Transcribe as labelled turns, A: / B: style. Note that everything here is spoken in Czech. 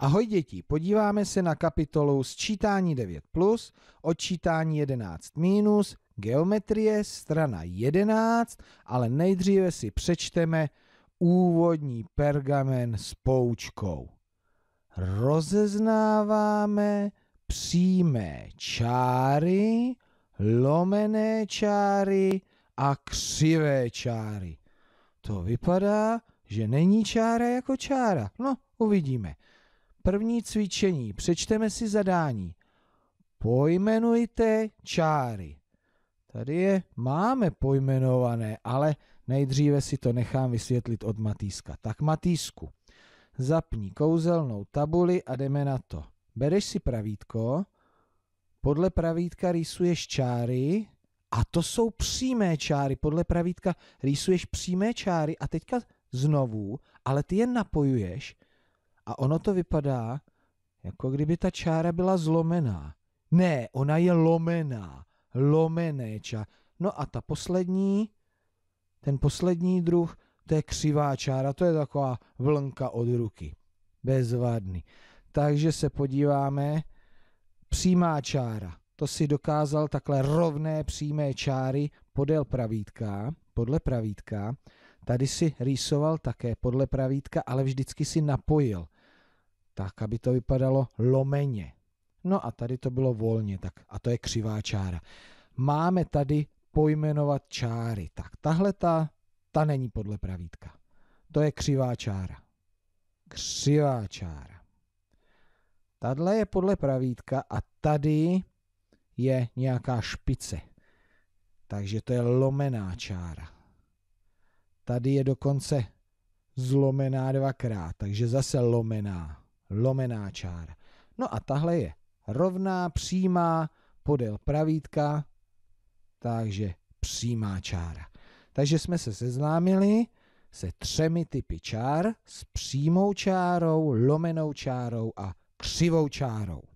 A: Ahoj děti, podíváme se na kapitolu sčítání 9+, plus, odčítání 11-, minus, geometrie, strana 11, ale nejdříve si přečteme úvodní pergamen s poučkou. Rozeznáváme přímé čáry, lomené čáry a křivé čáry. To vypadá, že není čára jako čára. No, uvidíme. První cvičení. Přečteme si zadání. Pojmenujte čáry. Tady je máme pojmenované, ale nejdříve si to nechám vysvětlit od Matýska. Tak Matýsku, zapni kouzelnou tabuli a jdeme na to. Bereš si pravítko, podle pravítka rýsuješ čáry a to jsou přímé čáry. Podle pravítka rýsuješ přímé čáry a teďka znovu, ale ty je napojuješ a ono to vypadá, jako kdyby ta čára byla zlomená. Ne, ona je lomená. Lomené čára. No a ta poslední, ten poslední druh, to je křivá čára, to je taková vlnka od ruky. Bezvadný. Takže se podíváme, přímá čára. To si dokázal takhle rovné přímé čáry podél pravítka, podle pravítka. Tady si rýsoval také podle pravítka, ale vždycky si napojil tak, aby to vypadalo lomeně. No a tady to bylo volně, tak a to je křivá čára. Máme tady pojmenovat čáry. Tak tahle ta, ta není podle pravítka. To je křivá čára. Křivá čára. Tadle je podle pravítka a tady je nějaká špice. Takže to je lomená čára. Tady je dokonce zlomená dvakrát, takže zase lomená lomená čára. No a tahle je rovná, přímá, podél pravítka, takže přímá čára. Takže jsme se seznámili se třemi typy čár, s přímou čárou, lomenou čárou a křivou čárou.